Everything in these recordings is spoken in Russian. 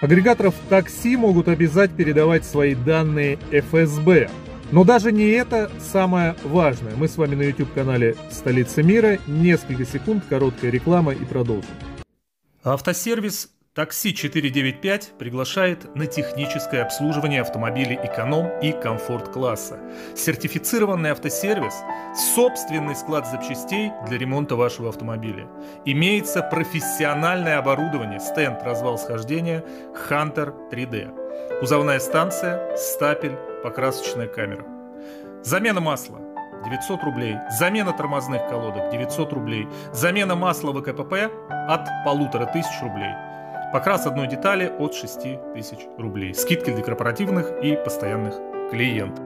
Агрегаторов такси могут обязать передавать свои данные ФСБ. Но даже не это самое важное. Мы с вами на YouTube-канале «Столица мира». Несколько секунд, короткая реклама и продолжим. Автосервис Такси 495 приглашает на техническое обслуживание автомобилей эконом и комфорт-класса. Сертифицированный автосервис, собственный склад запчастей для ремонта вашего автомобиля. Имеется профессиональное оборудование, стенд развал схождения Hunter 3D. Кузовная станция, стапель, покрасочная камера. Замена масла. 900 рублей. Замена тормозных колодок 900 рублей. Замена масла ВКПП от полутора тысяч рублей. Покрас одной детали от 6 тысяч рублей. Скидки для корпоративных и постоянных клиентов.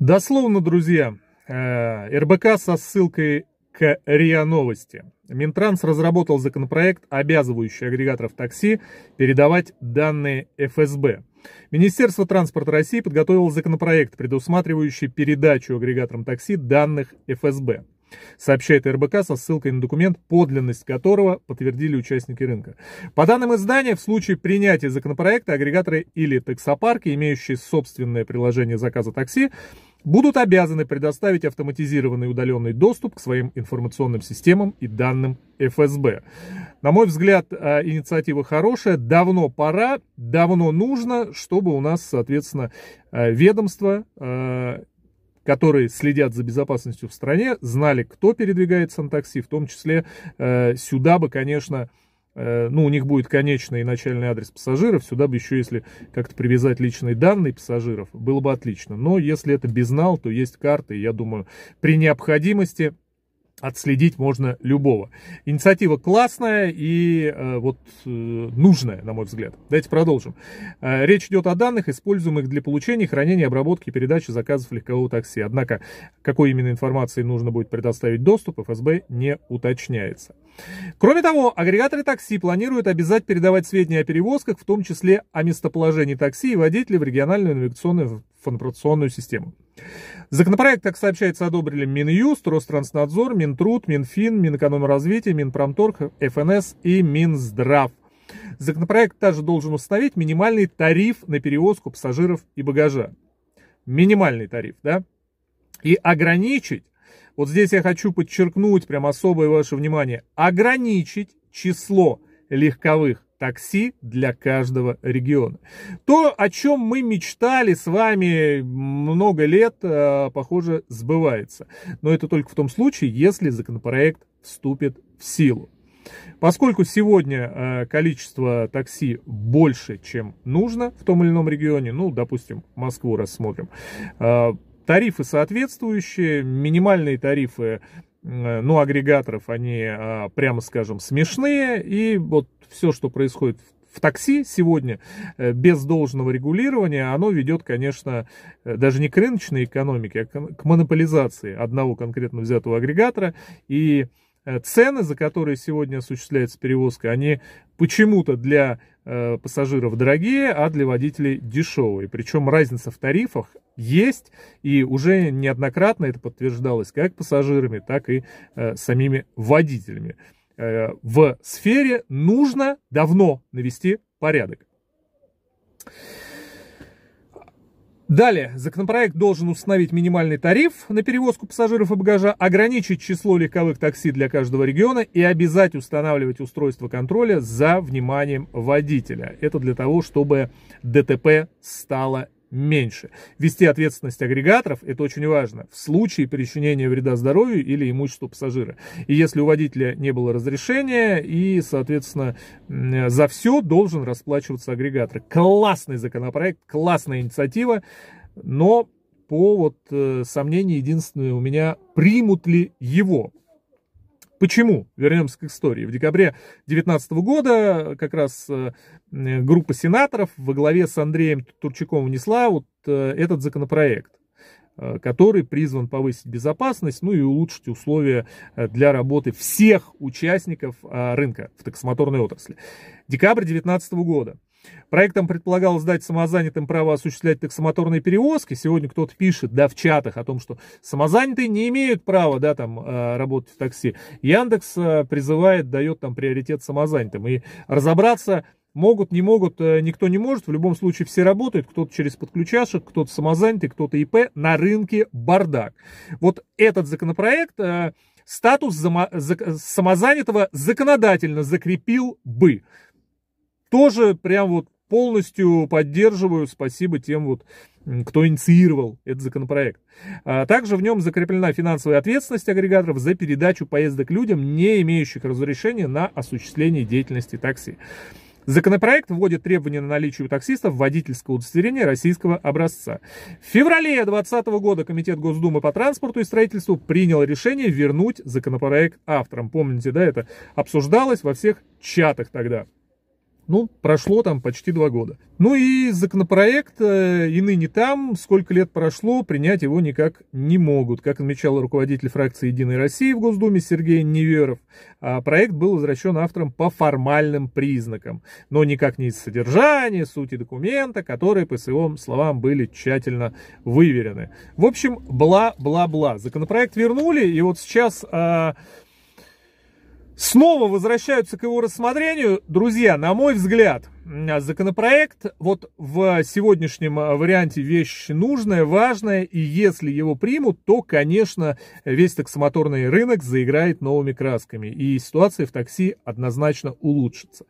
Дословно, друзья, э, РБК со ссылкой к РИА Новости. Минтранс разработал законопроект, обязывающий агрегаторов такси передавать данные ФСБ. Министерство транспорта России подготовило законопроект, предусматривающий передачу агрегаторам такси данных ФСБ сообщает РБК со ссылкой на документ, подлинность которого подтвердили участники рынка. По данным издания, в случае принятия законопроекта агрегаторы или таксопарки, имеющие собственное приложение заказа такси, будут обязаны предоставить автоматизированный удаленный доступ к своим информационным системам и данным ФСБ. На мой взгляд, а, инициатива хорошая, давно пора, давно нужно, чтобы у нас, соответственно, а, ведомство а, которые следят за безопасностью в стране, знали, кто передвигается на такси, в том числе э, сюда бы, конечно, э, ну, у них будет конечный и начальный адрес пассажиров, сюда бы еще, если как-то привязать личные данные пассажиров, было бы отлично. Но если это безнал, то есть карты, я думаю, при необходимости отследить можно любого. Инициатива классная и э, вот э, нужная, на мой взгляд. Давайте продолжим. Э, речь идет о данных, используемых для получения, хранения, обработки, и передачи заказов легкового такси. Однако, какой именно информации нужно будет предоставить доступ, ФСБ не уточняется. Кроме того, агрегаторы такси планируют обязать передавать сведения о перевозках, в том числе о местоположении такси и водителя в региональную навигационную операционную систему. Законопроект, как сообщается, одобрили Минюст, Ространснадзор, Минтруд, Минфин, Минэкономразвитие, Минпромторг, ФНС и Минздрав. Законопроект также должен установить минимальный тариф на перевозку пассажиров и багажа. Минимальный тариф, да? И ограничить, вот здесь я хочу подчеркнуть прям особое ваше внимание, ограничить число легковых такси для каждого региона. То, о чем мы мечтали с вами много лет, э, похоже, сбывается. Но это только в том случае, если законопроект вступит в силу. Поскольку сегодня э, количество такси больше, чем нужно в том или ином регионе, ну, допустим, Москву рассмотрим, э, тарифы соответствующие, минимальные тарифы Э, ну, агрегаторов, они, а, прямо скажем, смешные. И вот все, что происходит в такси сегодня э, без должного регулирования, оно ведет, конечно, э, даже не к рыночной экономике, а к монополизации одного конкретно взятого агрегатора. И цены, за которые сегодня осуществляется перевозка, они почему-то для пассажиров дорогие, а для водителей дешевые. Причем разница в тарифах, есть, и уже неоднократно это подтверждалось как пассажирами, так и э, самими водителями. Э, в сфере нужно давно навести порядок. Далее, законопроект должен установить минимальный тариф на перевозку пассажиров и багажа, ограничить число легковых такси для каждого региона и обязать устанавливать устройство контроля за вниманием водителя. Это для того, чтобы ДТП стало меньше. Вести ответственность агрегаторов, это очень важно, в случае причинения вреда здоровью или имуществу пассажира. И если у водителя не было разрешения, и, соответственно, за все должен расплачиваться агрегатор. Классный законопроект, классная инициатива, но по вот э, сомнению единственное у меня, примут ли его. Почему? Вернемся к истории. В декабре 2019 года как раз э, группа сенаторов во главе с Андреем Турчаком внесла вот э, этот законопроект э, который призван повысить безопасность, ну и улучшить условия для работы всех участников а, рынка в таксомоторной отрасли. Декабрь 2019 года. Проектом предполагалось дать самозанятым право осуществлять таксомоторные перевозки. Сегодня кто-то пишет, да, в чатах о том, что самозанятые не имеют права, да, там, э, работать в такси. Яндекс э, призывает, дает там приоритет самозанятым. И разобраться Могут, не могут, э, никто не может. В любом случае все работают. Кто-то через подключашек, кто-то самозанятый, кто-то ИП. На рынке бардак. Вот этот законопроект статус самозанятого законодательно закрепил бы тоже прям вот полностью поддерживаю. Спасибо тем вот, кто инициировал этот законопроект. А также в нем закреплена финансовая ответственность агрегаторов за передачу поездок людям, не имеющих разрешения на осуществление деятельности такси. Законопроект вводит требования на наличие у таксистов водительского удостоверения российского образца. В феврале 2020 года Комитет Госдумы по транспорту и строительству принял решение вернуть законопроект авторам. Помните, да, это обсуждалось во всех чатах тогда. Ну, прошло там почти два года. Ну и законопроект э, и ныне там, сколько лет прошло, принять его никак не могут. Как отмечал руководитель фракции «Единой России» в Госдуме Сергей Неверов, а проект был возвращен авторам по формальным признакам, но никак не из содержания, сути документа, которые, по своим словам, были тщательно выверены. В общем, бла-бла-бла. Законопроект вернули, и вот сейчас... Э, снова возвращаются к его рассмотрению. Друзья, на мой взгляд, законопроект вот в сегодняшнем э, варианте вещь нужная, важная, и если его примут, то, конечно, весь таксомоторный рынок заиграет новыми красками, и ситуация в такси однозначно улучшится.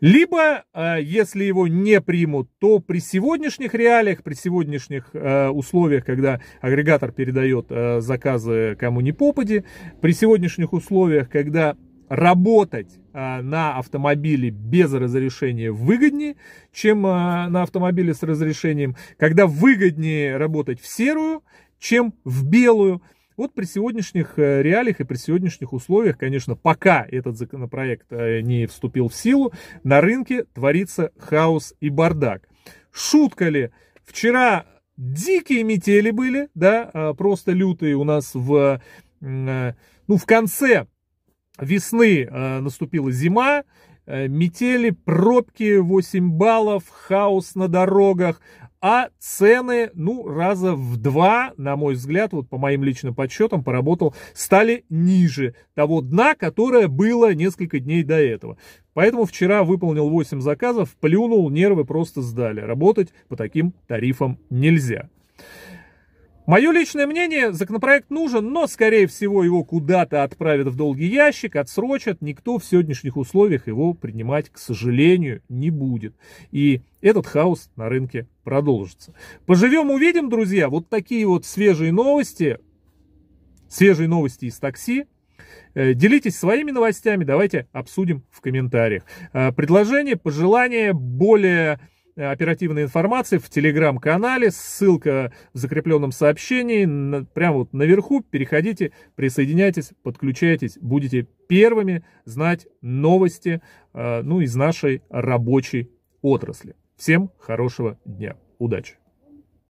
Либо, а, если его не примут, то при сегодняшних реалиях, при сегодняшних э, условиях, когда агрегатор передает э, заказы кому не попади, при сегодняшних условиях, когда работать а, на автомобиле без разрешения выгоднее, чем а, на автомобиле с разрешением, когда выгоднее работать в серую, чем в белую – вот при сегодняшних э, реалиях и при сегодняшних условиях, конечно, пока этот законопроект э, не вступил в силу, на рынке творится хаос и бардак. Шутка ли? Вчера дикие метели были, да, а, просто лютые у нас в, э, ну, в конце весны наступила зима, метели, пробки 8 баллов, хаос на дорогах, а цены, ну, раза в два, на мой взгляд, вот по моим личным подсчетам, поработал, стали ниже того дна, которое было несколько дней до этого. Поэтому вчера выполнил 8 заказов, плюнул, нервы просто сдали. Работать по таким тарифам нельзя. Мое личное мнение, законопроект нужен, но, скорее всего, его куда-то отправят в долгий ящик, отсрочат. Никто в сегодняшних условиях его принимать, к сожалению, не будет. И этот хаос на рынке продолжится. Поживем, увидим, друзья. Вот такие вот свежие новости. Свежие новости из такси. Э, делитесь своими новостями, давайте обсудим в комментариях. Э, Предложения, пожелания более Э, оперативной информации в телеграм-канале, ссылка в закрепленном сообщении, на, прямо вот наверху, переходите, присоединяйтесь, подключайтесь, будете первыми знать новости, э, ну, из нашей рабочей отрасли. Всем хорошего дня, удачи!